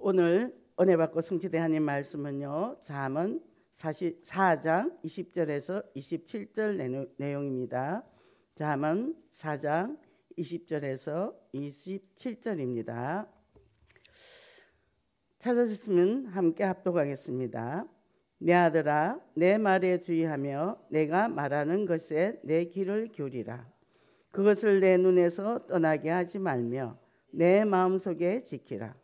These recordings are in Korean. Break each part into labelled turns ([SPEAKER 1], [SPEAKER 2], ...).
[SPEAKER 1] 오늘 은혜 받고 성취된 하나님 말씀은요. 잠언 4장 20절에서 27절 내용입니다. 잠언 4장 20절에서 27절입니다. 찾아주시면 함께 합독하겠습니다. 내 아들아 내 말에 주의하며 내가 말하는 것에 내 귀를 기울라 그것을 내 눈에서 떠나게 하지 말며 내 마음속에 지키라.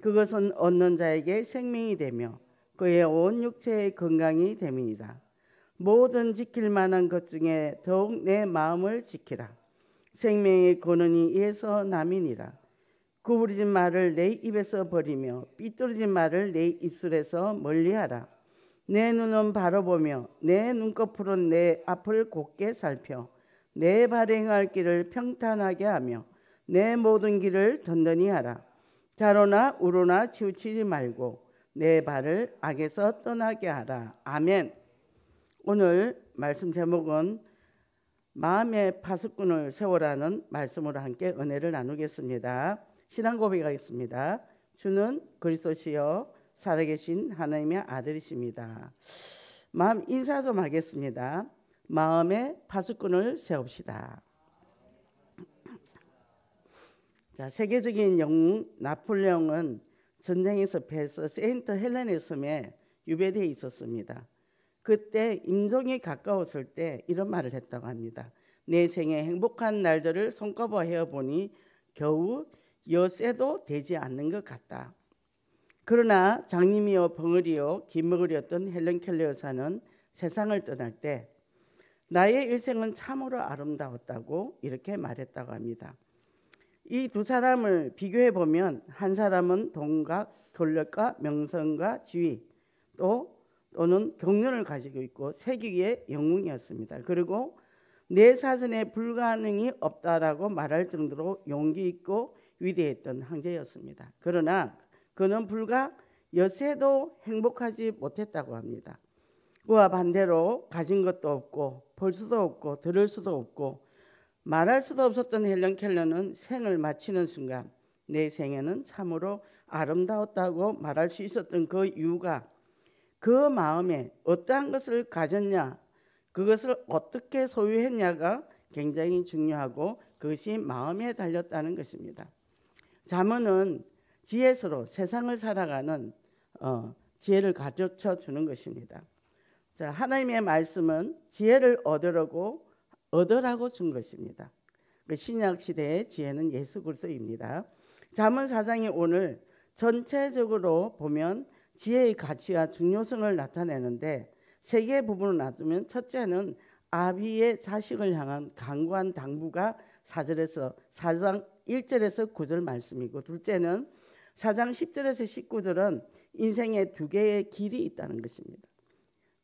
[SPEAKER 1] 그것은 얻는 자에게 생명이 되며 그의 온 육체의 건강이 됨이니라. 모든 지킬 만한 것 중에 더욱 내 마음을 지키라. 생명의 권한이 이에서 남이니라. 구부러진 말을 내 입에서 버리며 삐뚤어진 말을 내 입술에서 멀리하라. 내 눈은 바라보며 내 눈꺼풀은 내 앞을 곱게 살펴 내 발행할 길을 평탄하게 하며 내 모든 길을 던던히 하라. 자로나 우로나 치우치지 말고 내 발을 악에서 떠나게 하라. 아멘. 오늘 말씀 제목은 마음의 파수꾼을 세워라는 말씀으로 함께 은혜를 나누겠습니다. 신앙 고백하겠습니다. 주는 그리스도시요 살아계신 하나님의 아들이십니다. 마음 인사 좀 하겠습니다. 마음의 파수꾼을 세웁시다. 자, 세계적인 영웅 나폴레옹은 전쟁에서 패해서 세인트 헬렌의 섬에 유배돼 있었습니다. 그때 임종이 가까웠을 때 이런 말을 했다고 합니다. 내 생에 행복한 날들을 손꼽아 헤어보니 겨우 여세도 되지 않는 것 같다. 그러나 장님이요 벙어리요 김먹으리던 헬렌 켈러 여사는 세상을 떠날 때 나의 일생은 참으로 아름다웠다고 이렇게 말했다고 합니다. 이두 사람을 비교해 보면 한 사람은 동각 권력과 명성과 지위 또 또는 경륜을 가지고 있고 세기의 영웅이었습니다. 그리고 내 사전에 불가능이 없다라고 말할 정도로 용기 있고 위대했던 황제였습니다. 그러나 그는 불과 여세도 행복하지 못했다고 합니다. 그와 반대로 가진 것도 없고 볼 수도 없고 들을 수도 없고 말할 수도 없었던 헬렌 켈러는 생을 마치는 순간 내 생애는 참으로 아름다웠다고 말할 수 있었던 그 이유가 그 마음에 어떠한 것을 가졌냐 그것을 어떻게 소유했냐가 굉장히 중요하고 그것이 마음에 달렸다는 것입니다. 자문은 지혜스로 세상을 살아가는 어, 지혜를 가르쳐 주는 것입니다. 자, 하나님의 말씀은 지혜를 얻으려고 얻으라고 준 것입니다. 그 신약 시대의 지혜는 예수 그리스도입니다. 잠언 사장이 오늘 전체적으로 보면 지혜의 가치와 중요성을 나타내는데 세 개의 부분을 놔두면 첫째는 아비의 자식을 향한 강구한 당부가 사절에서 사장 1절에서 9절 말씀이고 둘째는 사장 10절에서 19절은 인생에 두 개의 길이 있다는 것입니다.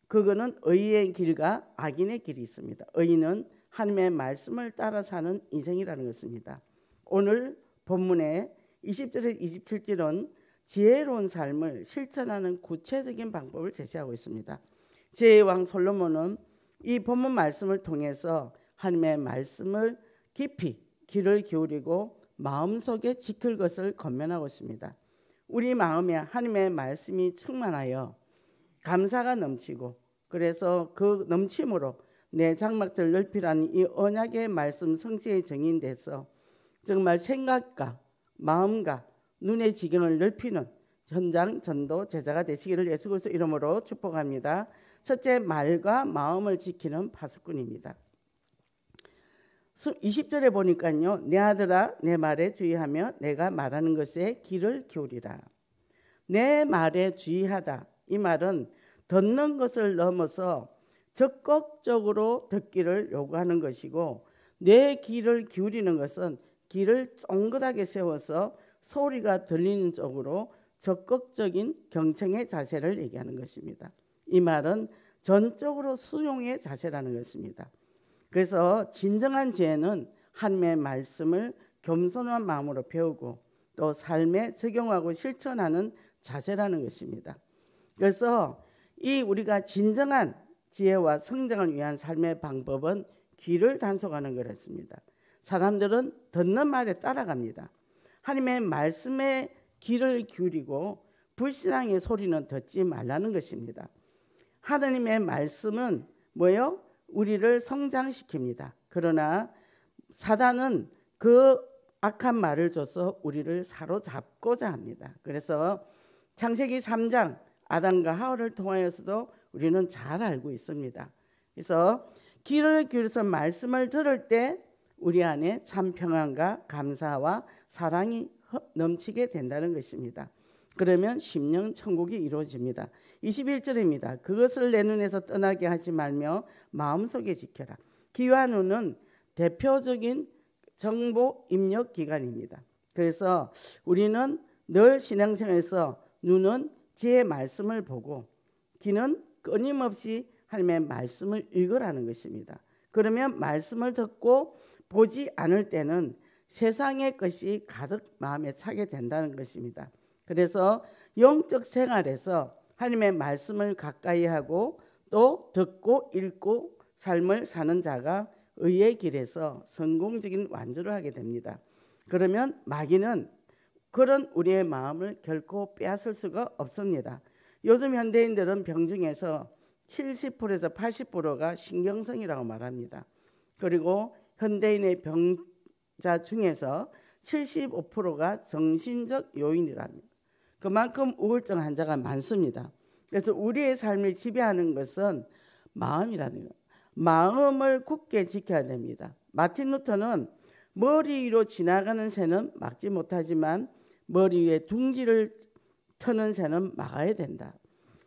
[SPEAKER 1] 그거는 의의 길과 악인의 길이 있습니다. 의는 하나님의 말씀을 따라 사는 인생이라는 것입니다. 오늘 본문의 20절에서 27절은 지혜로운 삶을 실천하는 구체적인 방법을 제시하고 있습니다. 지혜의 왕 솔로몬은 이 본문 말씀을 통해서 하나님의 말씀을 깊이 귀를 기울이고 마음속에 지킬 것을 건면하고 있습니다. 우리 마음에 하나님의 말씀이 충만하여 감사가 넘치고 그래서 그 넘침으로 내 장막들 넓히라는 이 언약의 말씀 성취의 정인돼서 정말 생각과 마음과 눈의 지경을 넓히는 현장 전도 제자가 되시기를 예수 그리스도 이름으로 축복합니다. 첫째 말과 마음을 지키는 파수꾼입니다. 20절에 보니까요. 내 아들아 내 말에 주의하며 내가 말하는 것에 귀를 기울이라. 내 말에 주의하다. 이 말은 듣는 것을 넘어서 적극적으로 듣기를 요구하는 것이고 뇌 귀를 기울이는 것은 귀를 쫑긋하게 세워서 소리가 들리는 쪽으로 적극적인 경청의 자세를 얘기하는 것입니다. 이 말은 전적으로 수용의 자세라는 것입니다. 그래서 진정한 지혜는 하나 말씀을 겸손한 마음으로 배우고 또 삶에 적용하고 실천하는 자세라는 것입니다. 그래서 이 우리가 진정한 지혜와 성장을 위한 삶의 방법은 귀를 단속하는 거였습니다 사람들은 듣는 말에 따라갑니다. 하나님의 말씀에 귀를 기울이고 불신앙의 소리는 듣지 말라는 것입니다. 하나님의 말씀은 뭐요? 우리를 성장시킵니다. 그러나 사단은 그 악한 말을 줘서 우리를 사로잡고자 합니다. 그래서 창세기 3장 아담과 하울을 통하여서도 우리는 잘 알고 있습니다. 그래서 귀를 기울여서 말씀을 들을 때 우리 안에 참 평안과 감사와 사랑이 넘치게 된다는 것입니다. 그러면 심령 천국이 이루어집니다. 21절입니다. 그것을 내 눈에서 떠나게 하지 말며 마음속에 지켜라. 기와누는 대표적인 정보 입력 기관입니다. 그래서 우리는 늘 신앙생활에서 눈은 제 말씀을 보고 귀는 끊임없이 하나님의 말씀을 읽으라는 것입니다. 그러면 말씀을 듣고 보지 않을 때는 세상의 것이 가득 마음에 차게 된다는 것입니다. 그래서 영적 생활에서 하나님의 말씀을 가까이 하고 또 듣고 읽고 삶을 사는 자가 의의 길에서 성공적인 완주를 하게 됩니다. 그러면 마귀는 그런 우리의 마음을 결코 빼앗을 수가 없습니다. 요즘 현대인들은 병중에서 70%에서 80%가 신경성이라고 말합니다. 그리고 현대인의 병자 중에서 75%가 정신적 요인이랍니다. 그만큼 우울증 환자가 많습니다. 그래서 우리의 삶을 지배하는 것은 마음이라는 거예요. 마음을 굳게 지켜야 됩니다. 마틴 루터는 머리로 지나가는 새는 막지 못하지만 머리 위에 둥지를 터는 새는 막아야 된다.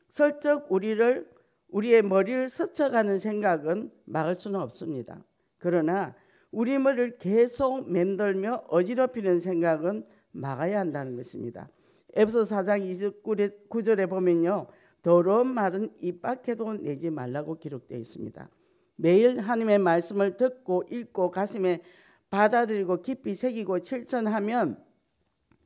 [SPEAKER 1] 설적 우리를 우리의 머리를 스쳐가는 생각은 막을 수는 없습니다. 그러나 우리 머리를 계속 맴돌며 어지럽히는 생각은 막아야 한다는 것입니다. 에베소 4장 29절에 보면요. 더러운 말은 입 밖에도 내지 말라고 기록되어 있습니다. 매일 하나님의 말씀을 듣고 읽고 가슴에 받아들이고 깊이 새기고 실천하면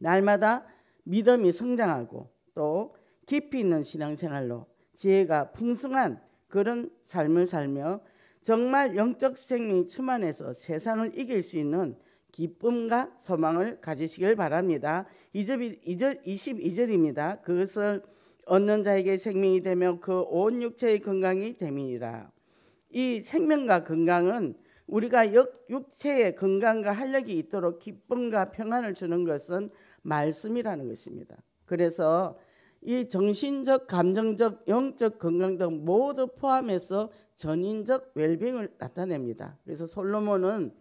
[SPEAKER 1] 날마다 믿음이 성장하고 또 깊이 있는 신앙생활로 지혜가 풍성한 그런 삶을 살며 정말 영적 생명이 충만해서 세상을 이길 수 있는 기쁨과 소망을 가지시길 바랍니다. 2 2절, 입니다 그것을 얻는 자에게 생명이 되며 그 온 육체의 건강이 됨이니라. 이 생명과 건강은 우리가 육체의 건강과 활력이 있도록 기쁨과 평안을 주는 것은 말씀이라는 것입니다. 그래서 이 정신적, 감정적, 영적 건강 등 모두 포함해서 전인적 웰빙을 나타냅니다. 그래서 솔로몬은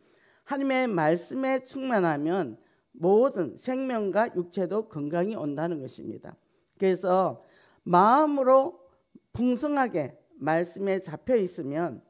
[SPEAKER 1] 하나님의 말씀에 충만하면 모든 생명과 육체도 건강이 온다는 것입니다. 그래서 마음으로 풍성하게 말씀에 잡혀 있으면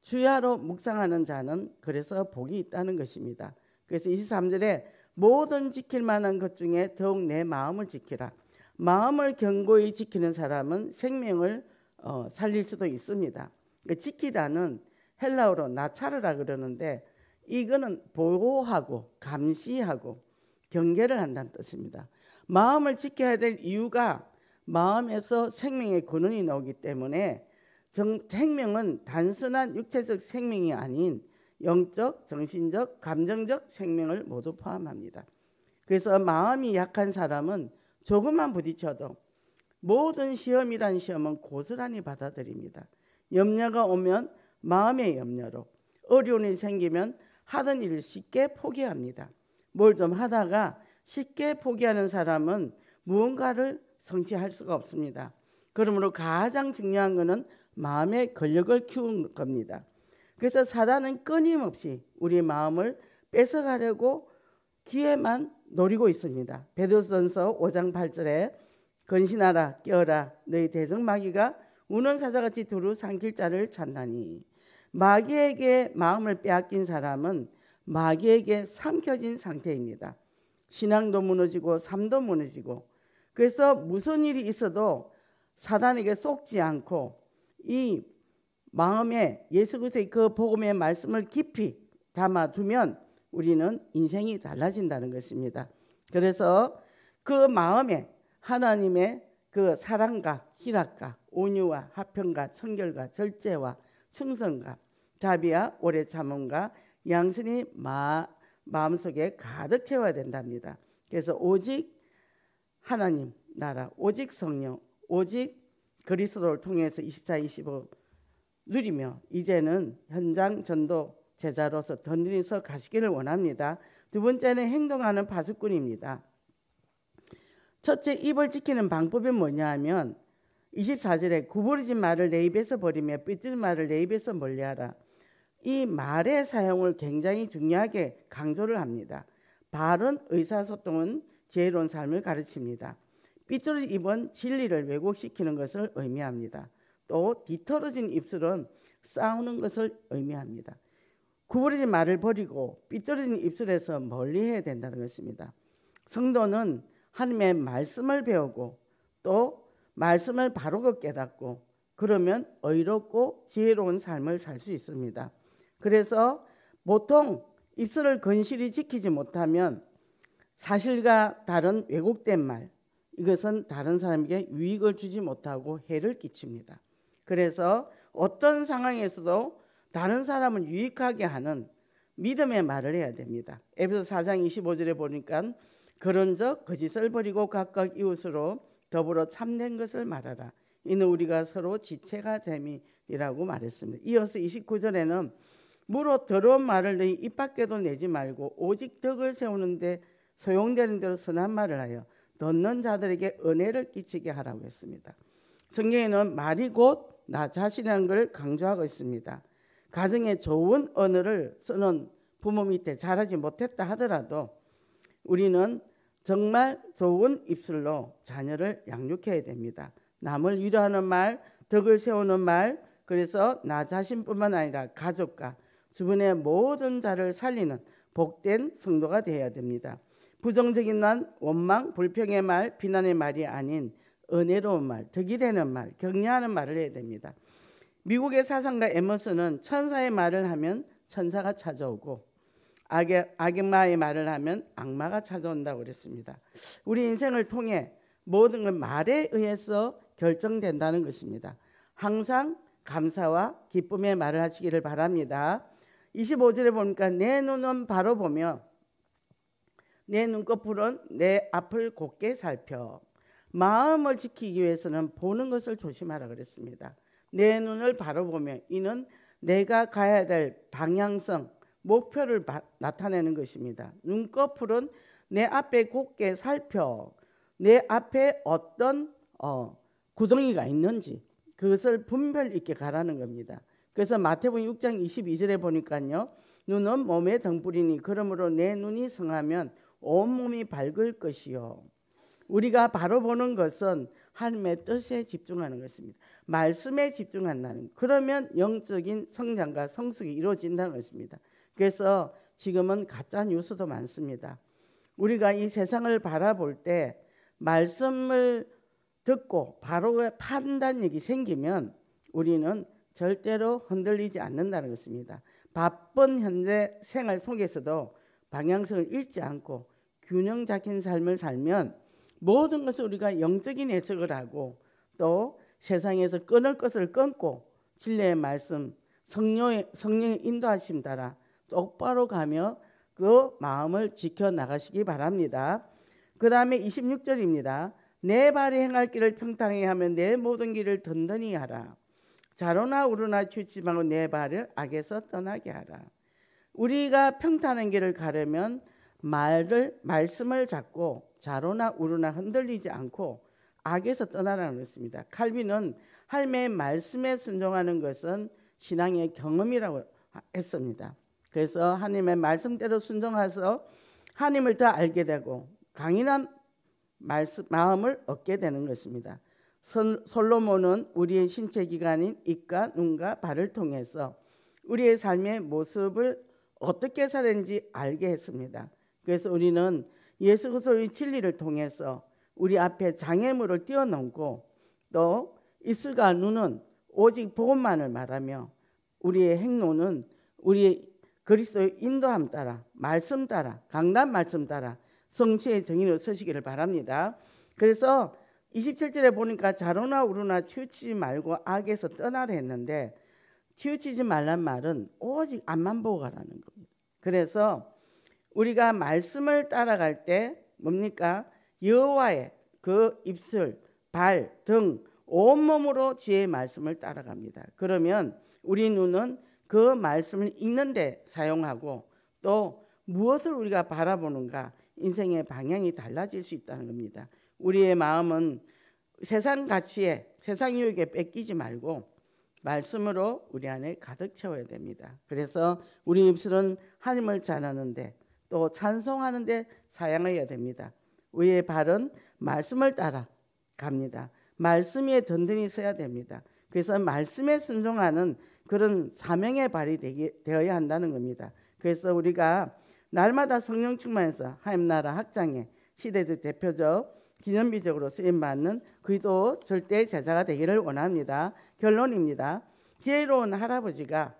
[SPEAKER 1] 주야로 묵상하는 자는 그래서 복이 있다는 것입니다. 그래서 23절에 모든 지킬 만한 것 중에 더욱 내 마음을 지키라. 마음을 견고히 지키는 사람은 생명을 어, 살릴 수도 있습니다. 그 지키다는 헬라어로 나차르라 그러는데 이거는 보호하고 감시하고 경계를 한다는 뜻입니다. 마음을 지켜야 될 이유가 마음에서 생명의 근원이 나오기 때문에 정, 생명은 단순한 육체적 생명이 아닌 영적, 정신적, 감정적 생명을 모두 포함합니다. 그래서 마음이 약한 사람은 조금만 부딪혀도 모든 시험이란 시험은 고스란히 받아들입니다. 염려가 오면 마음의 염려로 어려움이 생기면 하던 일을 쉽게 포기합니다. 뭘 좀 하다가 쉽게 포기하는 사람은 무언가를 성취할 수가 없습니다. 그러므로 가장 중요한 것은 마음의 권력을 키우는 겁니다. 그래서 사단은 끊임없이 우리 마음을 뺏어가려고 기회만 노리고 있습니다. 베드로전서 5장 8절에 건신하라 깨어라 너희 대적 마귀가 우는 사자같이 두루 삼킬 자를 찾나니 마귀에게 마음을 빼앗긴 사람은 마귀에게 삼켜진 상태입니다. 신앙도 무너지고 삶도 무너지고 그래서 무슨 일이 있어도 사단에게 속지 않고 이 마음에 예수 그리스도의 그 복음의 말씀을 깊이 담아두면 우리는 인생이 달라진다는 것입니다. 그래서 그 마음에 하나님의 그 사랑과 희락과 온유와 화평과 청결과 절제와 충성과 자비와 오래 참음과 양선이 마, 마음속에 가득 채워야 된답니다. 그래서 오직 하나님 나라, 오직 성령, 오직 그리스도를 통해서 24, 25 누리며 이제는 현장 전도 제자로서 던드린서 가시기를 원합니다. 두 번째는 행동하는 파수꾼입니다. 첫째 입을 지키는 방법이 뭐냐 하면 24절에 구부러진 말을 내 입에서 버리며 삐뚤 말을 내 입에서 멀리하라. 이 말의 사용을 굉장히 중요하게 강조를 합니다. 바른 의사소통은 지혜로운 삶을 가르칩니다. 삐뚤 입은 진리를 왜곡시키는 것을 의미합니다. 또 뒤틀어진 입술은 싸우는 것을 의미합니다. 구부러진 말을 버리고 삐뚤어진 입술에서 멀리해야 된다는 것입니다. 성도는 하나님의 말씀을 배우고 또 말씀을 바르 깨닫고 그러면 의롭고 지혜로운 삶을 살 수 있습니다. 그래서 보통 입술을 건실히 지키지 못하면 사실과 다른 왜곡된 말 이것은 다른 사람에게 유익을 주지 못하고 해를 끼칩니다. 그래서 어떤 상황에서도 다른 사람을 유익하게 하는 믿음의 말을 해야 됩니다. 에베소 4장 25절에 보니까 그런즉 거짓을 버리고 각각 이웃으로 더불어 참된 것을 말하라. 이는 우리가 서로 지체가 됨이라고 말했습니다. 이어서 29절에는 무로 더러운 말을 너희 입 밖에도 내지 말고 오직 덕을 세우는데 소용되는 대로 선한 말을 하여 듣는 자들에게 은혜를 끼치게 하라고 했습니다. 성경에는 말이 곧 나 자신이라는 걸 강조하고 있습니다. 가정에 좋은 언어를 쓰는 부모 밑에 자라지 못했다 하더라도 우리는 정말 좋은 입술로 자녀를 양육해야 됩니다. 남을 위로하는 말, 덕을 세우는 말, 그래서 나 자신뿐만 아니라 가족과 주변의 모든 자를 살리는 복된 성도가 되어야 됩니다. 부정적인 난 원망, 불평의 말, 비난의 말이 아닌 은혜로운 말, 득이 되는 말, 격려하는 말을 해야 됩니다. 미국의 사상가 에머스는 천사의 말을 하면 천사가 찾아오고 악의, 악마의 말을 하면 악마가 찾아온다고 그랬습니다. 우리 인생을 통해 모든 건 말에 의해서 결정된다는 것입니다. 항상 감사와 기쁨의 말을 하시기를 바랍니다. 25절에 보니까 내 눈은 바로 보며 내 눈꺼풀은 내 앞을 곱게 살펴 마음을 지키기 위해서는 보는 것을 조심하라 그랬습니다. 내 눈을 바로 보며 이는 내가 가야 될 방향성, 목표를 바, 나타내는 것입니다. 눈꺼풀은 내 앞에 곱게 살펴 내 앞에 어떤 어, 구덩이가 있는지 그것을 분별 있게 가라는 겁니다. 그래서 마태복음 6장 22절에 보니까요. 눈은 몸의 등불이니 그러므로 내 눈이 성하면 온 몸이 밝을 것이요. 우리가 바로 보는 것은 하나님의 뜻에 집중하는 것입니다. 말씀에 집중한다는 그러면 영적인 성장과 성숙이 이루어진다는 것입니다. 그래서 지금은 가짜 뉴스도 많습니다. 우리가 이 세상을 바라볼 때 말씀을 듣고 바로 판단력이 생기면 우리는 절대로 흔들리지 않는다는 것입니다. 바쁜 현대 생활 속에서도 방향성을 잃지 않고 균형 잡힌 삶을 살면 모든 것을 우리가 영적인 해석을 하고 또 세상에서 끊을 것을 끊고 진리의 말씀 성령의, 성령의 인도하심 따라 똑바로 가며 그 마음을 지켜나가시기 바랍니다. 그 다음에 26절입니다. 내 발이 행할 길을 평탕히 하며 내 모든 길을 든든히 하라. 자로나 우르나 치우치 말고 내 발을 악에서 떠나게 하라. 우리가 평탄한 길을 가려면 말을 말씀을 잡고 자로나 우로나 흔들리지 않고 악에서 떠나라는 것입니다. 칼빈은 할매의 말씀에 순종하는 것은 신앙의 경험이라고 했습니다. 그래서 하나님의 말씀대로 순종해서 하나님을 더 알게 되고 강인한 말씀, 마음을 얻게 되는 것입니다. 선, 솔로몬은 우리의 신체 기관인 입과 눈과 발을 통해서 우리의 삶의 모습을 어떻게 사는지 알게 했습니다. 그래서 우리는 예수 그리스도의 진리를 통해서 우리 앞에 장애물을 뛰어넘고 또 입술과 눈은 오직 복음만을 말하며 우리의 행로는 우리 그리스도의 인도함 따라 말씀 따라 강단 말씀 따라 성취의 정의로 서시기를 바랍니다. 그래서 27절에 보니까 자로나 우로나 치우치지 말고 악에서 떠나라 했는데 치우치지 말란 말은 오직 앞만 보고 가라는 겁니다. 그래서 우리가 말씀을 따라갈 때 뭡니까? 여호와의 그 입술, 발, 등 온몸으로 지혜의 말씀을 따라갑니다. 그러면 우리 눈은 그 말씀을 읽는데 사용하고 또 무엇을 우리가 바라보는가 인생의 방향이 달라질 수 있다는 겁니다. 우리의 마음은 세상 가치에 세상 유혹에 뺏기지 말고 말씀으로 우리 안에 가득 채워야 됩니다. 그래서 우리 입술은 하나님을 잘하는데 또 찬송하는 데 사양해야 됩니다. 의의 발은 말씀을 따라 갑니다. 말씀 에 든든히 서야 됩니다. 그래서 말씀에 순종하는 그런 사명의 발이 되기, 되어야 한다는 겁니다. 그래서 우리가 날마다 성령 충만해서 하임 나라 학장의 시대적 대표적 기념비적으로 쓰임받는 그도 절대 제자가 되기를 원합니다. 결론입니다. 지혜로운 할아버지가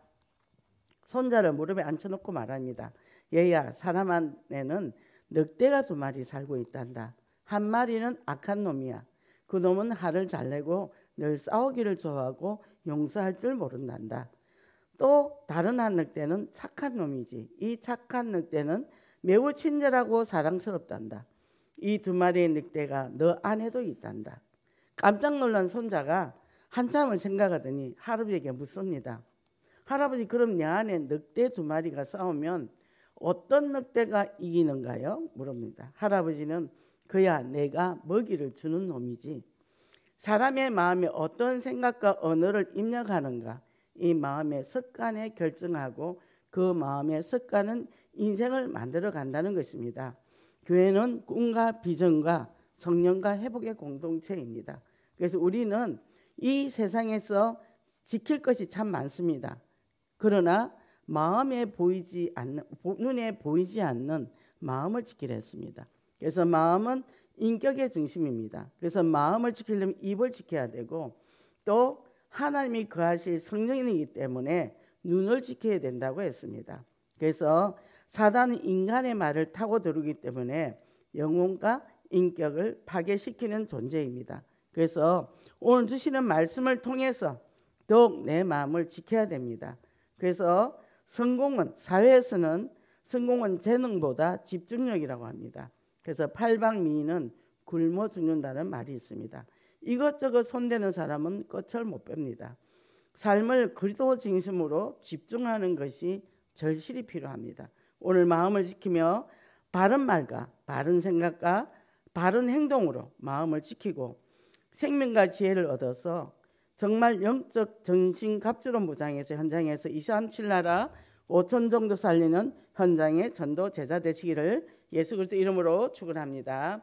[SPEAKER 1] 손자를 무릎에 앉혀놓고 말합니다. 얘야 사람 안에는 늑대가 두 마리 살고 있단다. 한 마리는 악한 놈이야. 그 놈은 화를 잘 내고 늘 싸우기를 좋아하고 용서할 줄 모른단다. 또 다른 한 늑대는 착한 놈이지. 이 착한 늑대는 매우 친절하고 사랑스럽단다. 이 두 마리의 늑대가 너 안에도 있단다. 깜짝 놀란 손자가 한참을 생각하더니 할아버지에게 묻습니다. 할아버지 그럼 내 안에 늑대 두 마리가 싸우면 어떤 늑대가 이기는가요? 물읍니다. 할아버지는 그야 내가 먹이를 주는 놈이지. 사람의 마음에 어떤 생각과 언어를 입력하는가 이 마음의 습관에 결정하고 그 마음의 습관은 인생을 만들어 간다는 것입니다. 교회는 꿈과 비전과 성령과 회복의 공동체입니다. 그래서 우리는 이 세상에서 지킬 것이 참 많습니다. 그러나 마음에 보이지 않는 눈에 보이지 않는 마음을 지키려 했습니다. 그래서 마음은 인격의 중심입니다. 그래서 마음을 지키려면 입을 지켜야 되고 또 하나님이 그하실 성령이기 때문에 눈을 지켜야 된다고 했습니다. 그래서 사단은 인간의 말을 타고 들어오기 때문에 영혼과 인격을 파괴시키는 존재입니다. 그래서 오늘 주시는 말씀을 통해서 더욱 내 마음을 지켜야 됩니다. 그래서 성공은 사회에서는 성공은 재능보다 집중력이라고 합니다. 그래서 팔방미인은 굶어 죽는다는 말이 있습니다. 이것저것 손대는 사람은 끝을 못 뺍니다. 삶을 그리스도 중심으로 집중하는 것이 절실히 필요합니다. 오늘 마음을 지키며 바른 말과 바른 생각과 바른 행동으로 마음을 지키고 생명과 지혜를 얻어서 정말 영적 정신 갑주론 무장해서 현장에서 27나라 3 5천 정도 살리는 현장의 전도 제자 되시기를 예수 그리스도 이름으로 축원합니다.